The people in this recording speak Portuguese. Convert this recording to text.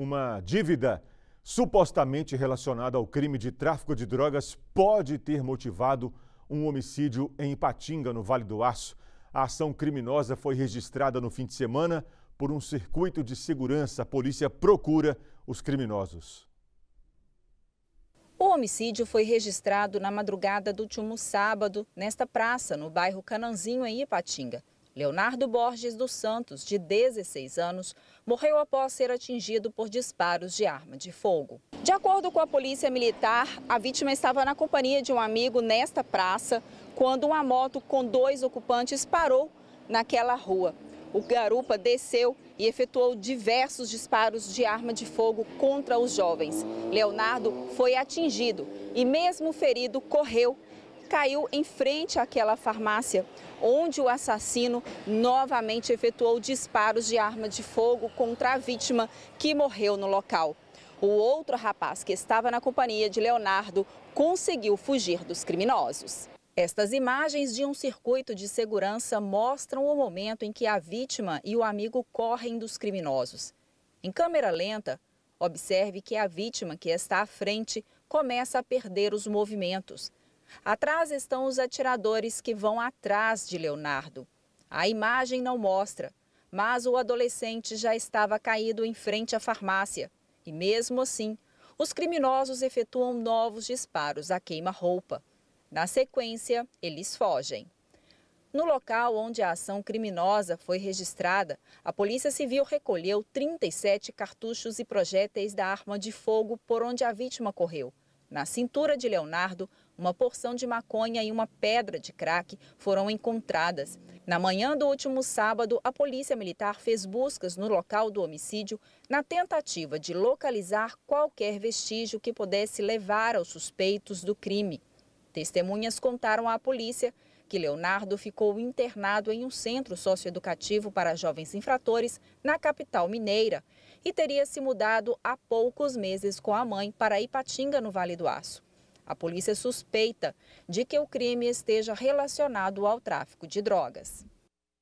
uma dívida supostamente relacionada ao crime de tráfico de drogas pode ter motivado um homicídio em Ipatinga, no Vale do Aço. A ação criminosa foi registrada no fim de semana por um circuito de segurança. A polícia procura os criminosos. O homicídio foi registrado na madrugada do último sábado, nesta praça, no bairro Cananzinho, em Ipatinga. Leonardo Borges dos Santos, de 16 anos, morreu após ser atingido por disparos de arma de fogo. De acordo com a Polícia Militar, a vítima estava na companhia de um amigo nesta praça quando uma moto com dois ocupantes parou naquela rua. O garupa desceu e efetuou diversos disparos de arma de fogo contra os jovens. Leonardo foi atingido e, mesmo ferido, correu caiu em frente àquela farmácia, onde o assassino novamente efetuou disparos de arma de fogo contra a vítima, que morreu no local. O outro rapaz, que estava na companhia de Leonardo, conseguiu fugir dos criminosos. Estas imagens de um circuito de segurança mostram o momento em que a vítima e o amigo correm dos criminosos. Em câmera lenta, observe que a vítima que está à frente começa a perder os movimentos. Atrás estão os atiradores que vão atrás de Leonardo. A imagem não mostra, mas o adolescente já estava caído em frente à farmácia. E mesmo assim, os criminosos efetuam novos disparos a queima-roupa. Na sequência, eles fogem. No local onde a ação criminosa foi registrada, a Polícia Civil recolheu 37 cartuchos e projéteis da arma de fogo por onde a vítima correu. Na cintura de Leonardo, uma porção de maconha e uma pedra de crack foram encontradas. Na manhã do último sábado, a Polícia Militar fez buscas no local do homicídio na tentativa de localizar qualquer vestígio que pudesse levar aos suspeitos do crime. Testemunhas contaram à polícia que Leonardo ficou internado em um centro socioeducativo para jovens infratores na capital mineira e teria se mudado há poucos meses com a mãe para Ipatinga, no Vale do Aço. A polícia suspeita de que o crime esteja relacionado ao tráfico de drogas.